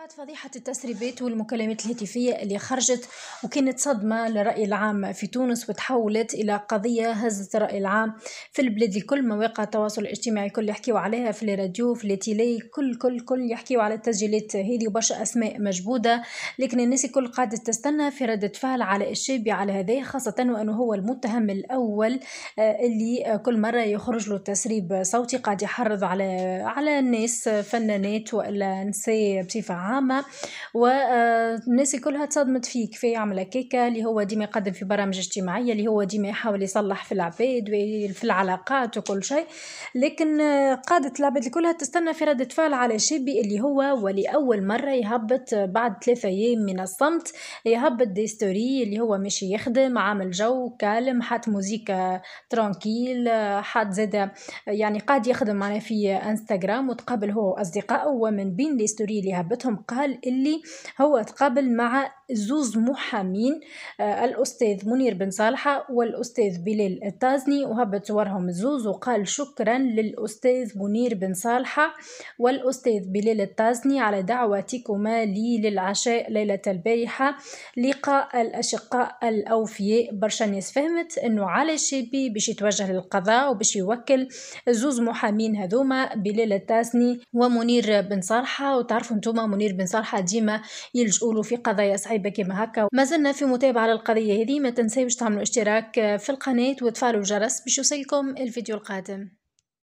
بعد فضيحة التسريبات والمكالمات الهاتفية اللي خرجت وكانت صدمة للرأي العام في تونس وتحولت إلى قضية هزت الرأي العام في البلاد الكل مواقع التواصل الاجتماعي الكل يحكيو عليها في الراديو في التيلي كل كل كل يحكيو على التسجيلات هذه وبرشا أسماء مجبودة لكن الناس الكل قاعدة تستنى في ردة فعل على الشابي على هذا خاصة وأنه هو المتهم الأول آه، اللي كل مرة يخرج له تسريب صوتي قاعد يحرض على على الناس فنانات ولا نساء بصفة عامة عامه والناس آه، كلها تصدمت فيه كيف يعمل هكاكا اللي هو ديما يقدم في برامج اجتماعيه اللي هو ديما يحاول يصلح في العباد وفي العلاقات وكل شيء لكن آه، قاده العباد كلها تستنى في رده فعل على شيبي اللي هو ولاول مره يهبط بعد ثلاثة ايام من الصمت يهبط دي ستوري اللي هو ماشي يخدم عامل جو كالم حات موزيكا ترانكيل حات زاده يعني قاعد يخدم معنا في انستغرام وتقابل هو اصدقائه ومن بين لي ستوري اللي هبتهم قال اللي هو تقابل مع زوز محامين آه، الأستاذ منير بن صالحة والأستاذ بلال التازني وهبط صورهم الزوز وقال شكرا للأستاذ منير بن صالحة والأستاذ بلال التازني على دعوتكما لي للعشاء ليلة البارحة لقاء الأشقاء الأوفياء برشا ناس فهمت أنه على الشيبي باش يتوجه للقضاء وباش يوكل زوز محامين هذوما بلال التازني ومنير بن صالحة وتعرفوا أنتم منير بن صالحه ديما يلجؤوا له في قضايا صعيبه كما هكا مازلنا في متابعه للقضيه هذه ما تنسيوش تعملوا اشتراك في القناه وتفعلوا الجرس باش يوصلكم الفيديو القادم